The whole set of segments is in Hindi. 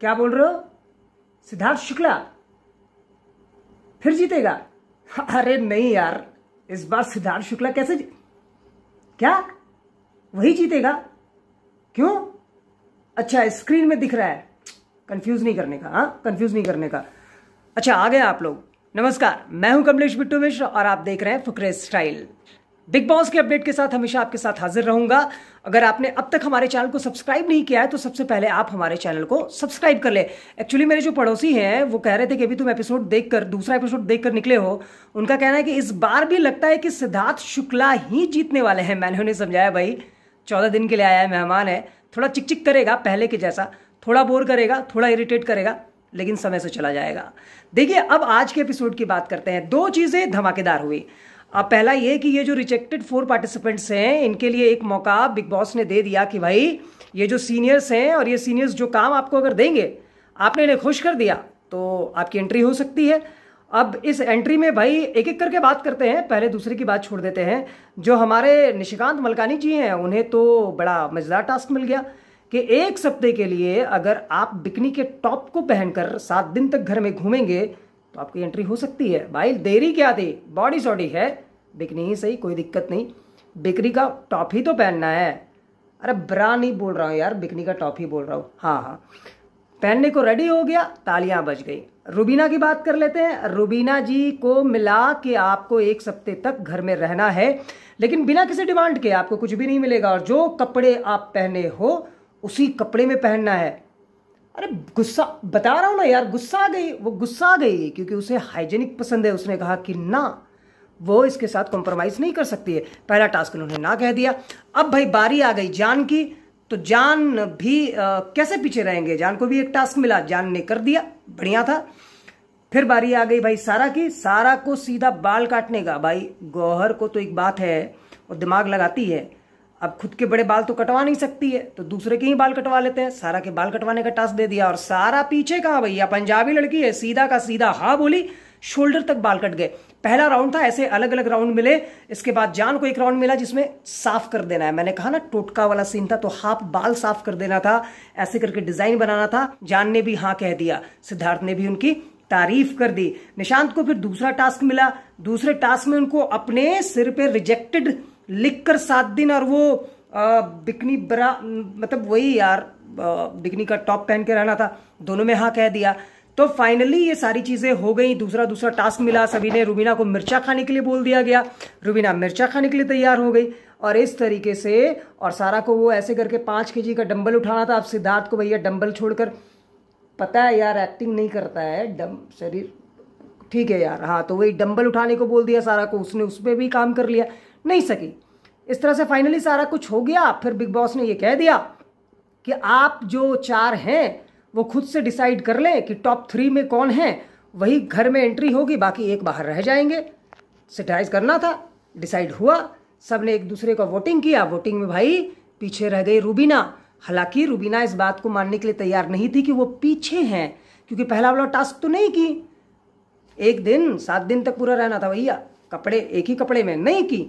क्या बोल रहे हो सिद्धार्थ शुक्ला फिर जीतेगा अरे नहीं यार इस बार सिद्धार्थ शुक्ला कैसे जी? क्या वही जीतेगा क्यों अच्छा स्क्रीन में दिख रहा है कंफ्यूज नहीं करने का हाँ कंफ्यूज नहीं करने का अच्छा आ गए आप लोग नमस्कार मैं हूं कमलेश बिट्टू मिश्र और आप देख रहे हैं फुकरे स्टाइल बिग बॉस के अपडेट के साथ हमेशा आपके साथ हाजिर रहूंगा अगर आपने अब तक हमारे चैनल को सब्सक्राइब नहीं किया है तो सबसे पहले आप हमारे चैनल को सब्सक्राइब कर ले एक्चुअली मेरे जो पड़ोसी हैं वो कह रहे थे कि अभी तुम एपिसोड देखकर दूसरा एपिसोड देखकर निकले हो उनका कहना है कि इस बार भी लगता है कि सिद्धार्थ शुक्ला ही जीतने वाले हैं मैंने उन्हें समझाया भाई चौदह दिन के लिए आया है मेहमान है थोड़ा चिकचिक करेगा पहले के जैसा थोड़ा बोर करेगा थोड़ा इरिटेट करेगा लेकिन समय से चला जाएगा देखिए अब आज के एपिसोड की बात करते हैं दो चीज़ें धमाकेदार हुई अब पहला ये कि ये जो रिजेक्टेड फोर पार्टिसिपेंट्स हैं इनके लिए एक मौका बिग बॉस ने दे दिया कि भाई ये जो सीनियर्स हैं और ये सीनियर्स जो काम आपको अगर देंगे आपने इन्हें खुश कर दिया तो आपकी एंट्री हो सकती है अब इस एंट्री में भाई एक एक करके बात करते हैं पहले दूसरे की बात छोड़ देते हैं जो हमारे निशिकांत मलकानी जी हैं उन्हें तो बड़ा मज़ेदार टास्क मिल गया कि एक सप्ते के लिए अगर आप बिकनी के टॉप को पहनकर सात दिन तक घर में घूमेंगे तो आपकी एंट्री हो सकती है भाई देरी क्या थी बॉडी सॉडी है बिकनी ही सही कोई दिक्कत नहीं बिक्री का टॉप ही तो पहनना है अरे ब्रा नहीं बोल रहा हूँ यार बिकनी का टॉप ही बोल रहा हूँ हाँ हाँ पहनने को रेडी हो गया तालियां बज गई रुबीना की बात कर लेते हैं रुबीना जी को मिला कि आपको एक सप्ते तक घर में रहना है लेकिन बिना किसी डिमांड के आपको कुछ भी नहीं मिलेगा और जो कपड़े आप पहने हो उसी कपड़े में पहनना है अरे गुस्सा बता रहा हूँ ना यार गुस्सा आ गई वो गुस्सा आ गई क्योंकि उसे हाइजेनिक पसंद है उसने कहा कि ना वो इसके साथ कॉम्प्रोमाइज़ नहीं कर सकती है पहला टास्क उन्होंने ना कह दिया अब भाई बारी आ गई जान की तो जान भी आ, कैसे पीछे रहेंगे जान को भी एक टास्क मिला जान ने कर दिया बढ़िया था फिर बारी आ गई भाई सारा की सारा को सीधा बाल काटने का भाई गौहर को तो एक बात है और दिमाग लगाती है अब खुद के बड़े बाल तो कटवा नहीं सकती है तो दूसरे के ही बाल कटवा लेते हैं सारा के बाल कटवाने का टास्क दे दिया और सारा पीछे कहा भैया पंजाबी लड़की है सीधा का सीधा हाँ बोली शोल्डर तक बाल कट गए पहला राउंड था ऐसे अलग अलग राउंड मिले इसके बाद जान को एक राउंड मिला जिसमें साफ कर देना है मैंने कहा ना टोटका वाला सीन था तो हाफ बाल साफ कर देना था ऐसे करके डिजाइन बनाना था जान ने भी हाँ कह दिया सिद्धार्थ ने भी उनकी तारीफ कर दी निशांत को फिर दूसरा टास्क मिला दूसरे टास्क में उनको अपने सिर पे रिजेक्टेड लिखकर सात दिन और वो बिकनी बरा मतलब वही यार बिकनी का टॉप पहन के रहना था दोनों में हाँ कह दिया तो फाइनली ये सारी चीज़ें हो गई दूसरा दूसरा टास्क मिला सभी ने रुबीना को मिर्चा खाने के लिए बोल दिया गया रुबीना मिर्चा खाने के लिए तैयार हो गई और इस तरीके से और सारा को वो ऐसे करके पाँच के का डंबल उठाना था अब सिद्धार्थ को भैया डंबल छोड़कर पता है यार एक्टिंग नहीं करता है डम शरीर ठीक है यार हाँ तो वही डंबल उठाने को बोल दिया सारा को उसने उस पर भी काम कर लिया नहीं सकी इस तरह से फाइनली सारा कुछ हो गया फिर बिग बॉस ने ये कह दिया कि आप जो चार हैं वो खुद से डिसाइड कर लें कि टॉप थ्री में कौन है वही घर में एंट्री होगी बाकी एक बाहर रह जाएंगे सिटाइज करना था डिसाइड हुआ सब ने एक दूसरे का वोटिंग किया वोटिंग में भाई पीछे रह गई रूबीना हालांकि रूबीना इस बात को मानने के लिए तैयार नहीं थी कि वो पीछे हैं क्योंकि पहला वाला टास्क तो नहीं की एक दिन सात दिन तक पूरा रहना था भैया कपड़े एक ही कपड़े में नहीं की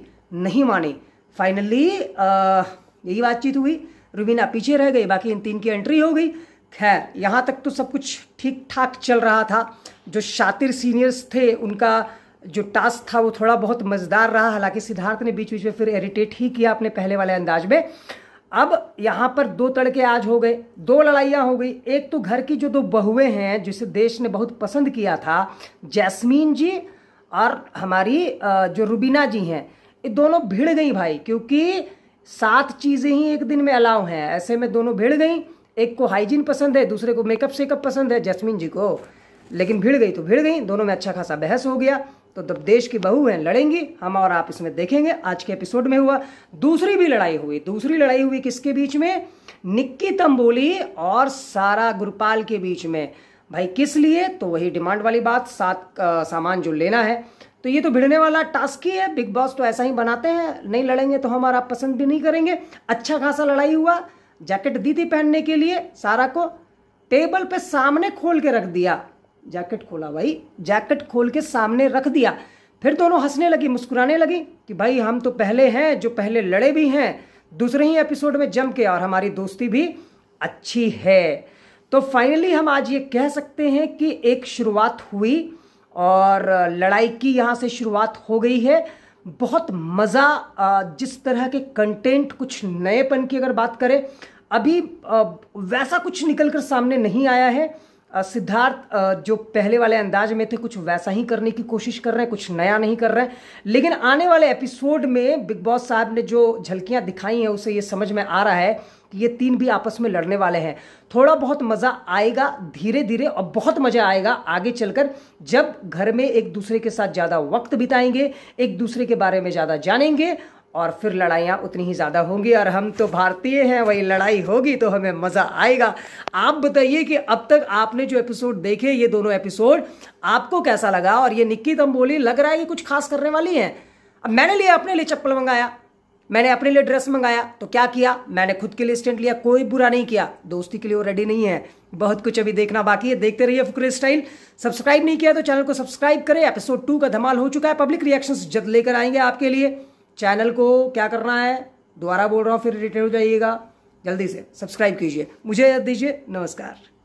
नहीं मानी फाइनली यही बातचीत हुई रूबीना पीछे रह गई बाकी इन तीन की एंट्री हो गई खैर यहाँ तक तो सब कुछ ठीक ठाक चल रहा था जो शातिर सीनियर्स थे उनका जो टास्क था वो थोड़ा बहुत मज़ेदार रहा हालांकि सिद्धार्थ ने बीच बीच में फिर इरिटेट ही किया अपने पहले वाले अंदाज में अब यहाँ पर दो तड़के आज हो गए दो लड़ाइयाँ हो गई एक तो घर की जो दो बहुएं हैं जिसे देश ने बहुत पसंद किया था जैस्मीन जी और हमारी जो रुबीना जी हैं ये दोनों भिड़ गई भाई क्योंकि सात चीज़ें ही एक दिन में अलाउ हैं ऐसे में दोनों भिड़ गई एक को हाइजीन पसंद है दूसरे को मेकअप सेकअप पसंद है जैसमिन जी को लेकिन भिड़ गई तो भिड़ गई दोनों में अच्छा खासा बहस हो गया तो जब देश की बहू हैं लड़ेंगी हम और आप इसमें देखेंगे आज के एपिसोड में हुआ दूसरी भी लड़ाई हुई दूसरी लड़ाई हुई किसके बीच में निक्की तंबोली और सारा गुरपाल के बीच में भाई किस लिए तो वही डिमांड वाली बात साथ सामान जो लेना है तो ये तो भिड़ने वाला टास्क ही है बिग बॉस तो ऐसा ही बनाते हैं नहीं लड़ेंगे तो हम और आप पसंद भी नहीं करेंगे अच्छा खासा लड़ाई हुआ जैकेट दी थी पहनने के लिए सारा को टेबल पे सामने खोल के रख दिया जैकेट खोला भाई जैकेट खोल के सामने रख दिया फिर दोनों हंसने लगी मुस्कुराने लगी कि भाई हम तो पहले हैं जो पहले लड़े भी हैं दूसरे ही एपिसोड में जम के और हमारी दोस्ती भी अच्छी है तो फाइनली हम आज ये कह सकते हैं कि एक शुरुआत हुई और लड़ाई की यहाँ से शुरुआत हो गई है बहुत मज़ा जिस तरह के कंटेंट कुछ नएपन की अगर बात करें अभी वैसा कुछ निकल कर सामने नहीं आया है सिद्धार्थ जो पहले वाले अंदाज में थे कुछ वैसा ही करने की कोशिश कर रहे हैं कुछ नया नहीं कर रहे हैं लेकिन आने वाले एपिसोड में बिग बॉस साहब ने जो झलकियां दिखाई हैं उसे ये समझ में आ रहा है ये तीन भी आपस में लड़ने वाले हैं थोड़ा बहुत मज़ा आएगा धीरे धीरे और बहुत मज़ा आएगा आगे चलकर जब घर में एक दूसरे के साथ ज़्यादा वक्त बिताएंगे एक दूसरे के बारे में ज़्यादा जानेंगे और फिर लड़ाइयाँ उतनी ही ज़्यादा होंगी और हम तो भारतीय हैं वही लड़ाई होगी तो हमें मज़ा आएगा आप बताइए कि अब तक आपने जो एपिसोड देखे ये दोनों एपिसोड आपको कैसा लगा और ये निक्की तम बोली लग रहा है ये कुछ खास करने वाली हैं अब मैंने लिए अपने लिए चप्पल मंगाया मैंने अपने लिए ड्रेस मंगाया तो क्या किया मैंने खुद के लिए स्टैंड लिया कोई बुरा नहीं किया दोस्ती के लिए वो रेडी नहीं है बहुत कुछ अभी देखना बाकी है देखते रहिए फुकरे स्टाइल सब्सक्राइब नहीं किया तो चैनल को सब्सक्राइब करें एपिसोड टू का धमाल हो चुका है पब्लिक रिएक्शंस जल्द लेकर आएंगे आपके लिए चैनल को क्या करना है दोबारा बोल रहा हूँ फिर रिटर्न हो जाइएगा जल्दी से सब्सक्राइब कीजिए मुझे याद दीजिए नमस्कार